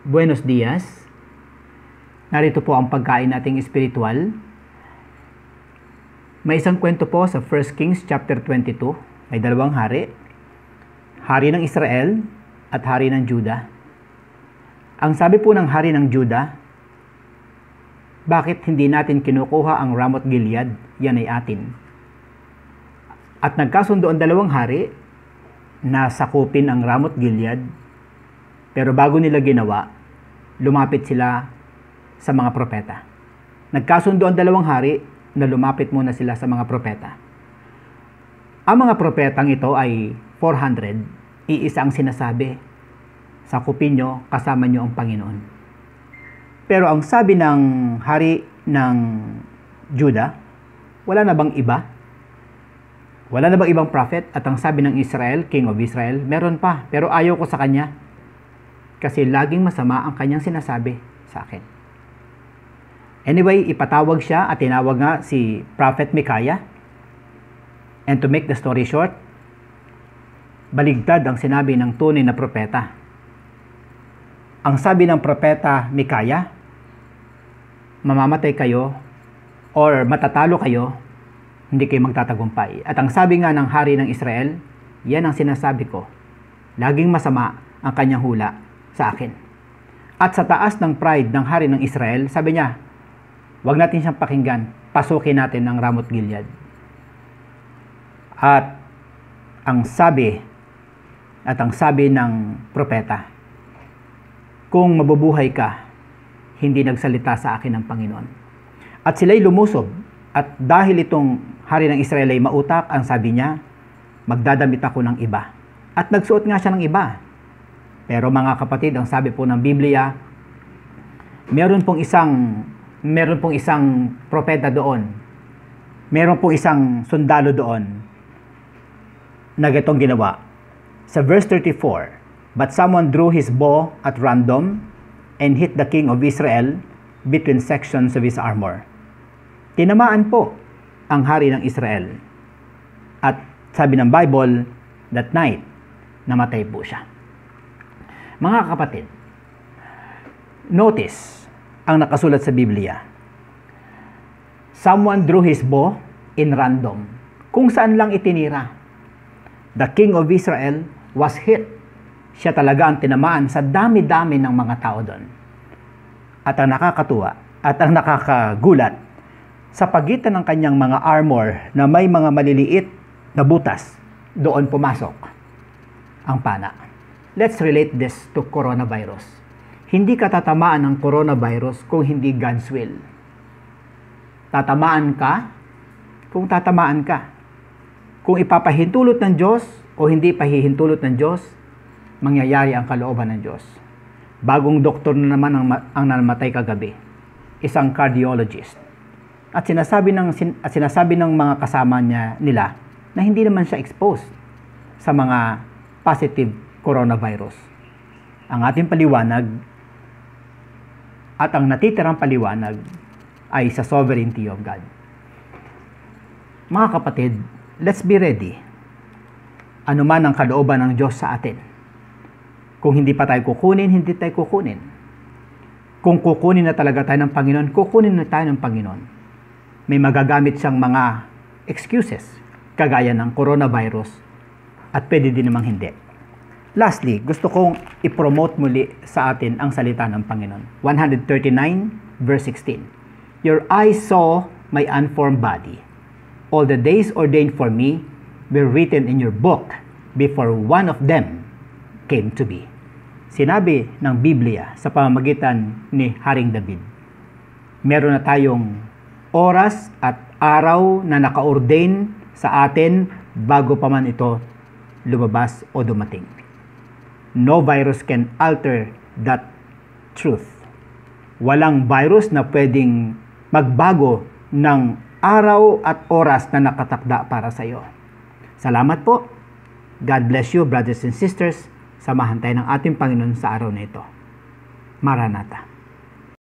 Buenos dias. Narito po ang pagkain nating espiritual. May isang kwento po sa 1 Kings chapter 22. May dalawang hari. Hari ng Israel at hari ng Juda. Ang sabi po ng hari ng Juda, bakit hindi natin kinukuha ang Ramot Gilead? Yan ay atin. At nagkasundo ang dalawang hari na sakupin ang Ramot Gilead pero bago nila ginawa, lumapit sila sa mga propeta. Nagkasundo ang dalawang hari na lumapit muna sila sa mga propeta. Ang mga propetang ito ay 400, iisa ang sinasabi. Sakupin nyo, kasama nyo ang Panginoon. Pero ang sabi ng hari ng Juda, wala na bang iba? Wala na bang ibang prophet? At ang sabi ng Israel, King of Israel, meron pa, pero ayaw ko sa kanya kasi laging masama ang kanyang sinasabi sa akin. Anyway, ipatawag siya at tinawag nga si Prophet Micaiah. And to make the story short, baligtad ang sinabi ng tunay na propeta. Ang sabi ng propeta Micaiah, mamamatay kayo or matatalo kayo, hindi kayo magtatagumpay. At ang sabi nga ng hari ng Israel, yan ang sinasabi ko. Laging masama ang kanyang hula sa akin. At sa taas ng pride ng hari ng Israel, sabi niya, wag natin siyang pakinggan, pasukin natin ang Ramot Gilead. At ang sabi at ang sabi ng propeta, kung mabubuhay ka, hindi nagsalita sa akin ng Panginoon. At sila'y lumusob at dahil itong hari ng Israel ay mautak, ang sabi niya, magdadamit ako ng iba. At nagsuot nga siya ng iba pero mga kapatid, ang sabi po ng Biblia, meron pong isang meron pong isang propeta doon. Meron pong isang sundalo doon na gitong ginawa. Sa verse 34, But someone drew his bow at random and hit the king of Israel between sections of his armor. Tinamaan po ang hari ng Israel. At sabi ng Bible, that night, namatay po siya. Mga kapatid, notice ang nakasulat sa Biblia. Someone drew his bow in random, kung saan lang itinira. The king of Israel was hit. Siya talaga ang tinamaan sa dami-dami ng mga tao doon. At ang nakakatuwa at ang nakakagulat, sa pagitan ng kanyang mga armor na may mga maliliit na butas, doon pumasok ang pana. Let's relate this to coronavirus. Hindi ka tatamaan ng coronavirus kung hindi God's will. Tatamaan ka kung tatamaan ka. Kung ipapahintulot ng Diyos o hindi pahihintulot ng Diyos, mangyayari ang kalooban ng Diyos. Bagong doktor na naman ang, ang namatay kagabi. Isang cardiologist. At sinasabi ng, sin, at sinasabi ng mga kasama niya, nila na hindi naman siya exposed sa mga positive coronavirus. Ang ating paliwanag at ang natitirang paliwanag ay sa sovereignty of God. Mga kapatid, let's be ready. Ano man ang kalooban ng Diyos sa atin. Kung hindi pa tayo kukunin, hindi tayo kukunin. Kung kukunin na talaga tayo ng Panginoon, kukunin na tayo ng Panginoon. May magagamit siyang mga excuses, kagaya ng coronavirus, at pwede din namang hindi. Lastly, gusto kong ipromote muli sa atin ang salita ng Panginoon. 139 verse 16. Your eyes saw my unformed body. All the days ordained for me were written in your book before one of them came to be. Sinabi ng Biblia sa pamamagitan ni Haring David. Meron na tayong oras at araw na naka-ordain sa atin bago pa man ito lumabas o dumating no virus can alter that truth. Walang virus na pwedeng magbago ng araw at oras na nakatakda para sa iyo. Salamat po. God bless you, brothers and sisters. Samahan tayo ng ating Panginoon sa araw na ito. Maranata.